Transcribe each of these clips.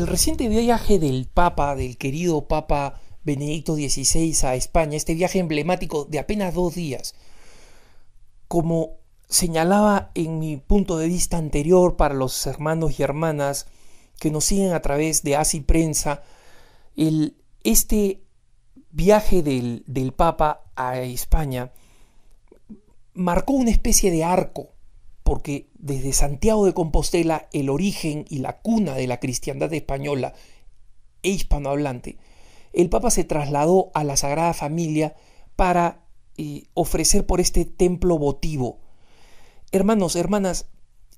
el reciente viaje del Papa, del querido Papa Benedicto XVI a España, este viaje emblemático de apenas dos días, como señalaba en mi punto de vista anterior para los hermanos y hermanas que nos siguen a través de ASI Prensa, este viaje del Papa a España marcó una especie de arco porque desde Santiago de Compostela, el origen y la cuna de la cristiandad española e hispanohablante, el Papa se trasladó a la Sagrada Familia para eh, ofrecer por este templo votivo. Hermanos, hermanas,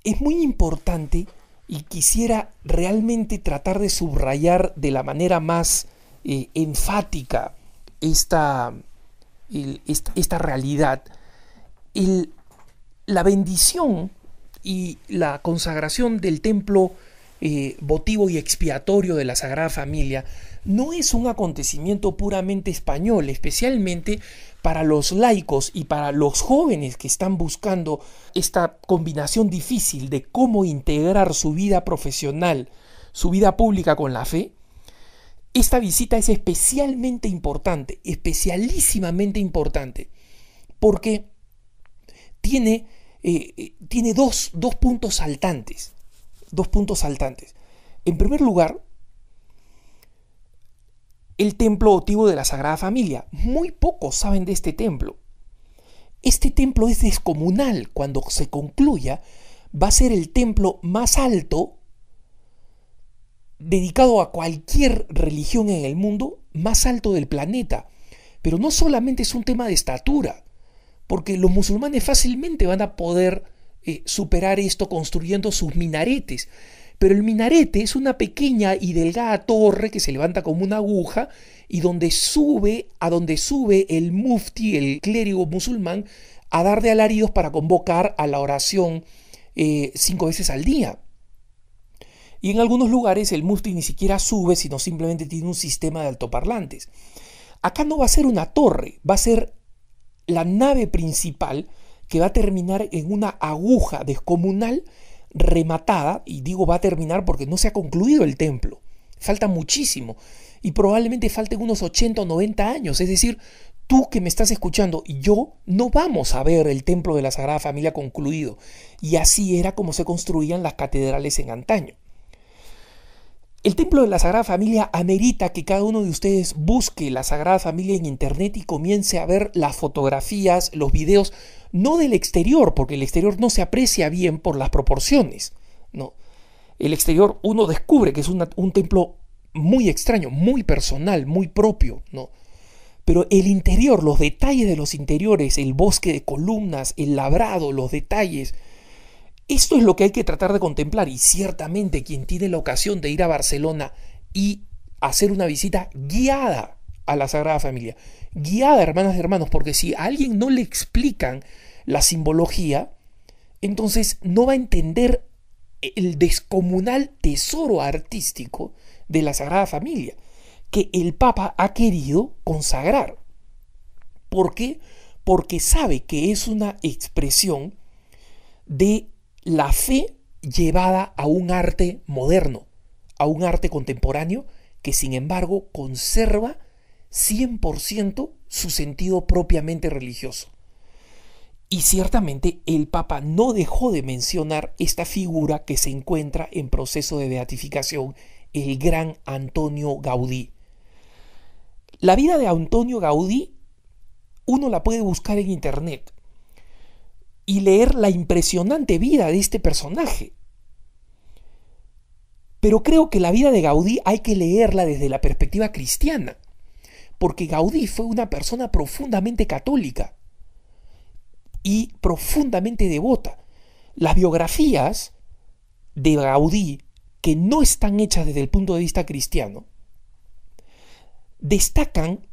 es muy importante y quisiera realmente tratar de subrayar de la manera más eh, enfática esta, esta, esta realidad. El, la bendición y la consagración del templo eh, votivo y expiatorio de la Sagrada Familia no es un acontecimiento puramente español, especialmente para los laicos y para los jóvenes que están buscando esta combinación difícil de cómo integrar su vida profesional, su vida pública con la fe. Esta visita es especialmente importante, especialísimamente importante, porque tiene eh, eh, tiene dos, puntos saltantes. Dos puntos saltantes. En primer lugar, el templo votivo de la Sagrada Familia. Muy pocos saben de este templo. Este templo es descomunal. Cuando se concluya, va a ser el templo más alto dedicado a cualquier religión en el mundo, más alto del planeta. Pero no solamente es un tema de estatura, porque los musulmanes fácilmente van a poder eh, superar esto construyendo sus minaretes. Pero el minarete es una pequeña y delgada torre que se levanta como una aguja y donde sube, a donde sube el mufti, el clérigo musulmán, a dar de alaridos para convocar a la oración eh, cinco veces al día. Y en algunos lugares el mufti ni siquiera sube, sino simplemente tiene un sistema de altoparlantes. Acá no va a ser una torre, va a ser la nave principal que va a terminar en una aguja descomunal rematada, y digo va a terminar porque no se ha concluido el templo, falta muchísimo, y probablemente falten unos 80 o 90 años, es decir, tú que me estás escuchando y yo no vamos a ver el templo de la Sagrada Familia concluido, y así era como se construían las catedrales en antaño. El templo de la Sagrada Familia amerita que cada uno de ustedes busque la Sagrada Familia en Internet y comience a ver las fotografías, los videos, no del exterior, porque el exterior no se aprecia bien por las proporciones. No. El exterior uno descubre que es un templo muy extraño, muy personal, muy propio, ¿no? Pero el interior, los detalles de los interiores, el bosque de columnas, el labrado, los detalles, esto es lo que hay que tratar de contemplar y ciertamente quien tiene la ocasión de ir a Barcelona y hacer una visita guiada a la Sagrada Familia, guiada, hermanas y hermanos, porque si a alguien no le explican la simbología, entonces no va a entender el descomunal tesoro artístico de la Sagrada Familia que el Papa ha querido consagrar. ¿Por qué? Porque sabe que es una expresión de la fe llevada a un arte moderno, a un arte contemporáneo que sin embargo conserva 100% su sentido propiamente religioso. Y ciertamente el Papa no dejó de mencionar esta figura que se encuentra en proceso de beatificación, el gran Antonio Gaudí. La vida de Antonio Gaudí uno la puede buscar en Internet y leer la impresionante vida de este personaje. Pero creo que la vida de Gaudí hay que leerla desde la perspectiva cristiana, porque Gaudí fue una persona profundamente católica y profundamente devota. Las biografías de Gaudí, que no están hechas desde el punto de vista cristiano, destacan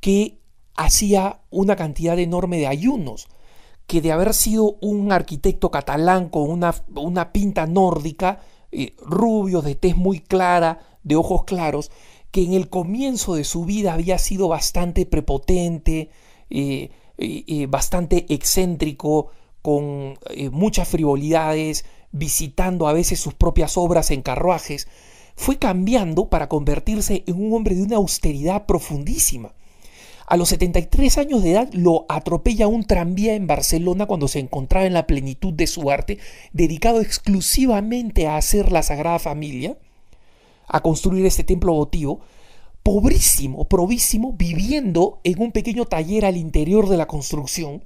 que hacía una cantidad enorme de ayunos, que de haber sido un arquitecto catalán con una, una pinta nórdica, eh, rubio, de tez muy clara, de ojos claros, que en el comienzo de su vida había sido bastante prepotente, eh, eh, bastante excéntrico, con muchas frivolidades, visitando a veces sus propias obras en carruajes, fue cambiando para convertirse en un hombre de una austeridad profundísima. A los 73 años de edad lo atropella un tranvía en Barcelona cuando se encontraba en la plenitud de su arte, dedicado exclusivamente a hacer la Sagrada Familia, a construir este templo votivo, pobrísimo, probísimo, viviendo en un pequeño taller al interior de la construcción,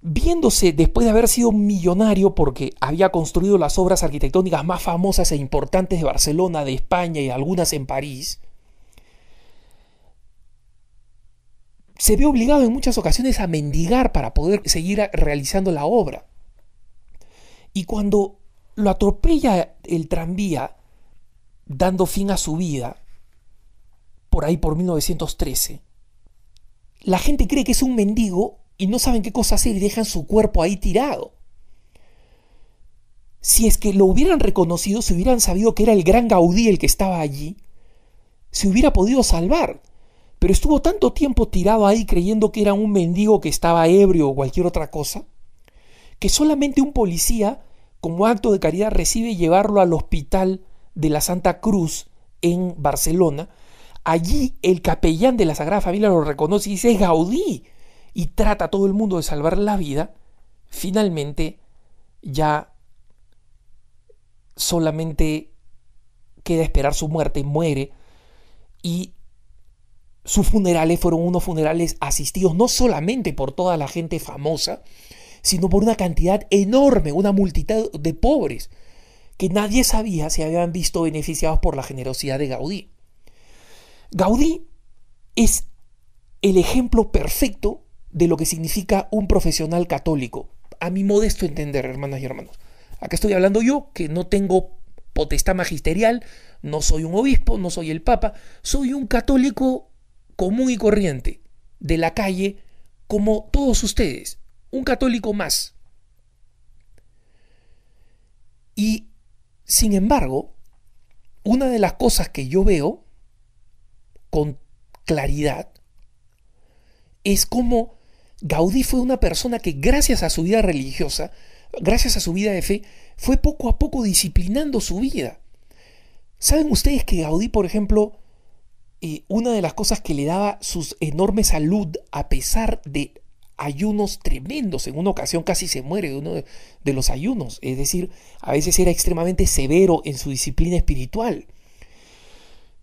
viéndose después de haber sido millonario porque había construido las obras arquitectónicas más famosas e importantes de Barcelona, de España y algunas en París, se ve obligado en muchas ocasiones a mendigar para poder seguir realizando la obra. Y cuando lo atropella el tranvía, dando fin a su vida, por ahí por 1913, la gente cree que es un mendigo y no saben qué cosa hacer y dejan su cuerpo ahí tirado. Si es que lo hubieran reconocido, si hubieran sabido que era el gran Gaudí el que estaba allí, se hubiera podido salvar pero estuvo tanto tiempo tirado ahí creyendo que era un mendigo que estaba ebrio o cualquier otra cosa, que solamente un policía, como acto de caridad, recibe llevarlo al hospital de la Santa Cruz en Barcelona. Allí el capellán de la Sagrada Familia lo reconoce y dice, es Gaudí, y trata a todo el mundo de salvar la vida. Finalmente, ya solamente queda esperar su muerte, muere, y sus funerales fueron unos funerales asistidos no solamente por toda la gente famosa, sino por una cantidad enorme, una multitud de pobres, que nadie sabía si habían visto beneficiados por la generosidad de Gaudí. Gaudí es el ejemplo perfecto de lo que significa un profesional católico, a mi modesto entender, hermanas y hermanos. Acá estoy hablando yo, que no tengo potestad magisterial, no soy un obispo, no soy el papa, soy un católico común y corriente, de la calle, como todos ustedes, un católico más. Y, sin embargo, una de las cosas que yo veo con claridad es como Gaudí fue una persona que gracias a su vida religiosa, gracias a su vida de fe, fue poco a poco disciplinando su vida. ¿Saben ustedes que Gaudí, por ejemplo, una de las cosas que le daba su enorme salud, a pesar de ayunos tremendos, en una ocasión casi se muere de uno de, los ayunos, es decir, a veces era extremadamente severo en su disciplina espiritual.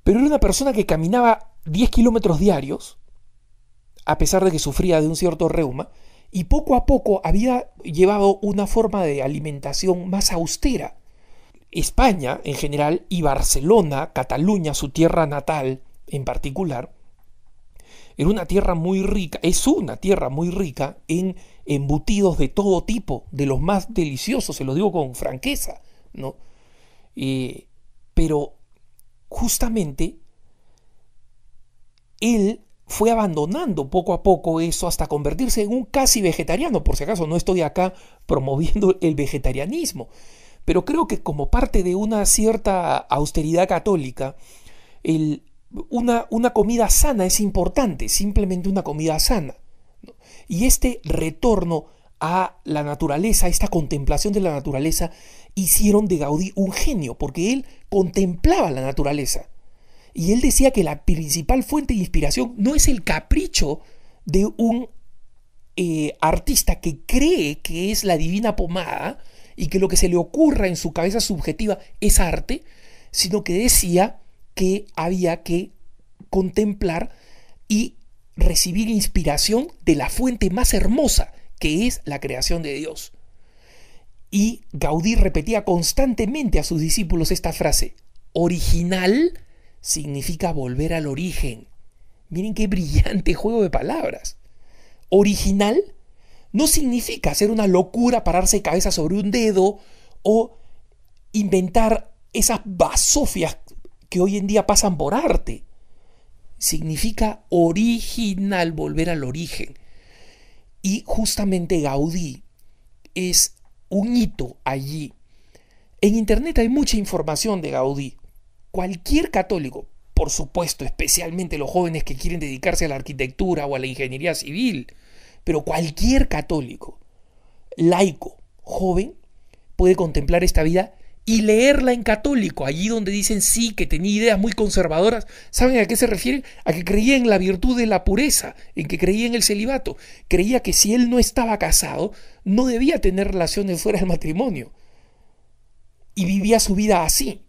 Pero era una persona que caminaba 10 kilómetros diarios, a pesar de que sufría de un cierto reuma, y poco a poco había llevado una forma de alimentación más austera. España en general y Barcelona, Cataluña, su tierra natal, en particular, era una tierra muy rica, es una tierra muy rica en embutidos de todo tipo, de los más deliciosos, se lo digo con franqueza, ¿no? Eh, pero justamente él fue abandonando poco a poco eso hasta convertirse en un casi vegetariano, por si acaso no estoy acá promoviendo el vegetarianismo, pero creo que como parte de una cierta austeridad católica, el una, comida sana es importante, simplemente una comida sana. Y este retorno a la naturaleza, esta contemplación de la naturaleza, hicieron de Gaudí un genio, porque él contemplaba la naturaleza. Y él decía que la principal fuente de inspiración no es el capricho de un eh, artista que cree que es la divina pomada y que lo que se le ocurra en su cabeza subjetiva es arte, sino que decía que había que contemplar y recibir inspiración de la fuente más hermosa, que es la creación de Dios. Y Gaudí repetía constantemente a sus discípulos esta frase, original significa volver al origen. Miren qué brillante juego de palabras. Original no significa hacer una locura, pararse cabeza sobre un dedo o inventar esas basofias que hoy en día pasan por arte. Significa original, volver al origen. Y justamente Gaudí es un hito allí. En Internet hay mucha información de Gaudí. Cualquier católico, por supuesto, especialmente los jóvenes que quieren dedicarse a la arquitectura o a la ingeniería civil, pero cualquier católico, laico, joven, puede contemplar esta vida y leerla en católico, allí donde dicen sí, que tenía ideas muy conservadoras. ¿Saben a qué se refieren? A que creía en la virtud de la pureza, en que creía en el celibato. Creía que si él no estaba casado, no debía tener relaciones fuera del matrimonio. Y vivía su vida así,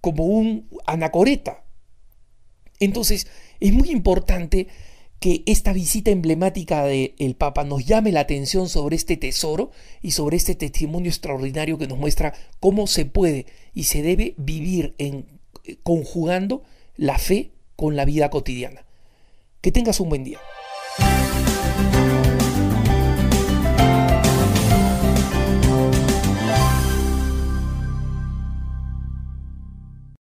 como un anacoreta. Entonces, es muy importante que esta visita emblemática del el Papa nos llame la atención sobre este tesoro y sobre este testimonio extraordinario que nos muestra cómo se puede y se debe vivir en eh, conjugando la fe con la vida cotidiana. Que tengas un buen día.